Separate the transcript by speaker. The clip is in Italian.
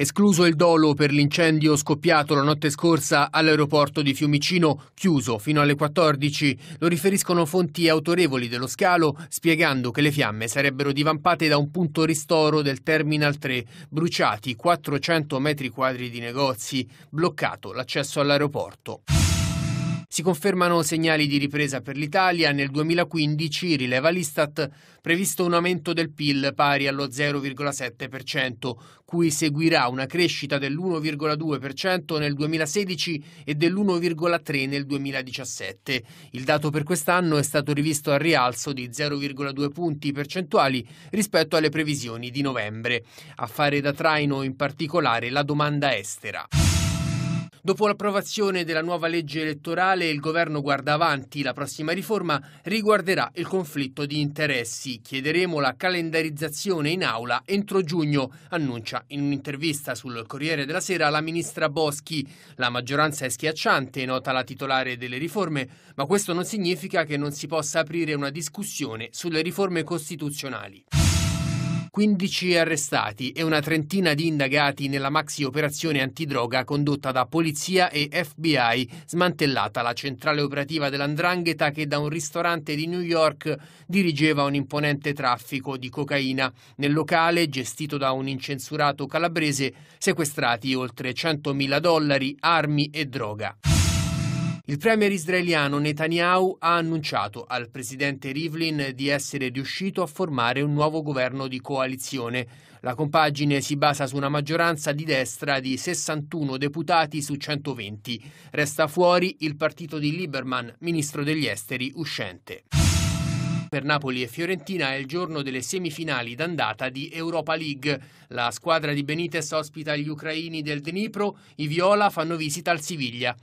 Speaker 1: Escluso il dolo per l'incendio scoppiato la notte scorsa all'aeroporto di Fiumicino, chiuso fino alle 14, lo riferiscono fonti autorevoli dello scalo, spiegando che le fiamme sarebbero divampate da un punto ristoro del Terminal 3, bruciati 400 metri quadri di negozi, bloccato l'accesso all'aeroporto. Si confermano segnali di ripresa per l'Italia. Nel 2015, rileva l'Istat, previsto un aumento del PIL pari allo 0,7%, cui seguirà una crescita dell'1,2% nel 2016 e dell'1,3% nel 2017. Il dato per quest'anno è stato rivisto al rialzo di 0,2 punti percentuali rispetto alle previsioni di novembre. A fare da traino in particolare la domanda estera. Dopo l'approvazione della nuova legge elettorale, il governo guarda avanti. La prossima riforma riguarderà il conflitto di interessi. Chiederemo la calendarizzazione in aula entro giugno, annuncia in un'intervista sul Corriere della Sera la ministra Boschi. La maggioranza è schiacciante, nota la titolare delle riforme, ma questo non significa che non si possa aprire una discussione sulle riforme costituzionali. 15 arrestati e una trentina di indagati nella maxi operazione antidroga condotta da polizia e FBI, smantellata la centrale operativa dell'Andrangheta che da un ristorante di New York dirigeva un imponente traffico di cocaina. Nel locale, gestito da un incensurato calabrese, sequestrati oltre 100.000 dollari, armi e droga. Il premier israeliano Netanyahu ha annunciato al presidente Rivlin di essere riuscito a formare un nuovo governo di coalizione. La compagine si basa su una maggioranza di destra di 61 deputati su 120. Resta fuori il partito di Lieberman, ministro degli esteri uscente. Per Napoli e Fiorentina è il giorno delle semifinali d'andata di Europa League. La squadra di Benitez ospita gli ucraini del Dnipro, i Viola fanno visita al Siviglia.